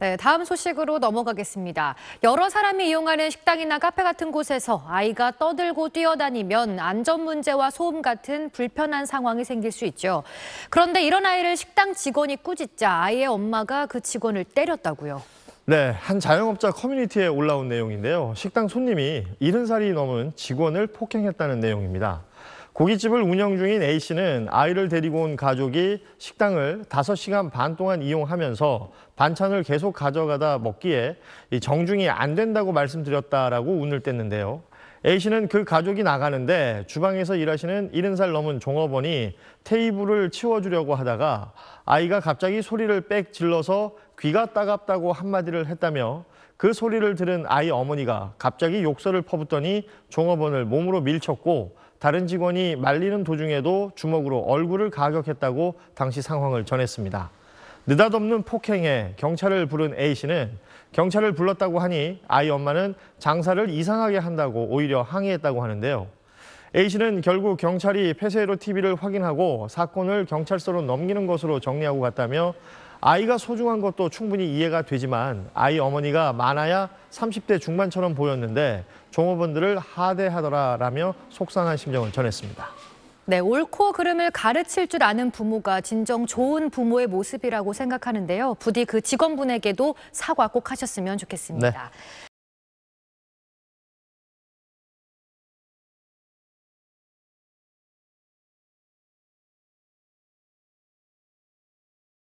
네, 다음 소식으로 넘어가겠습니다. 여러 사람이 이용하는 식당이나 카페 같은 곳에서 아이가 떠들고 뛰어다니면 안전 문제와 소음 같은 불편한 상황이 생길 수 있죠. 그런데 이런 아이를 식당 직원이 꾸짖자 아이의 엄마가 그 직원을 때렸다고요. 네, 한 자영업자 커뮤니티에 올라온 내용인데요. 식당 손님이 70살이 넘은 직원을 폭행했다는 내용입니다. 고깃집을 운영 중인 A씨는 아이를 데리고 온 가족이 식당을 5시간 반 동안 이용하면서 반찬을 계속 가져가다 먹기에 정중이 안 된다고 말씀드렸다라고 운을 뗐는데요. A씨는 그 가족이 나가는데 주방에서 일하시는 70살 넘은 종업원이 테이블을 치워주려고 하다가 아이가 갑자기 소리를 빽 질러서 귀가 따갑다고 한마디를 했다며 그 소리를 들은 아이 어머니가 갑자기 욕설을 퍼붓더니 종업원을 몸으로 밀쳤고 다른 직원이 말리는 도중에도 주먹으로 얼굴을 가격했다고 당시 상황을 전했습니다. 느닷없는 폭행에 경찰을 부른 A씨는 경찰을 불렀다고 하니 아이 엄마는 장사를 이상하게 한다고 오히려 항의했다고 하는데요. A씨는 결국 경찰이 폐쇄로 TV를 확인하고 사건을 경찰서로 넘기는 것으로 정리하고 갔다며 아이가 소중한 것도 충분히 이해가 되지만 아이 어머니가 많아야 30대 중반처럼 보였는데 종업원들을 하대하더라라며 속상한 심정을 전했습니다. 네, 옳고 그름을 가르칠 줄 아는 부모가 진정 좋은 부모의 모습이라고 생각하는데요. 부디 그 직원분에게도 사과 꼭 하셨으면 좋겠습니다. 네.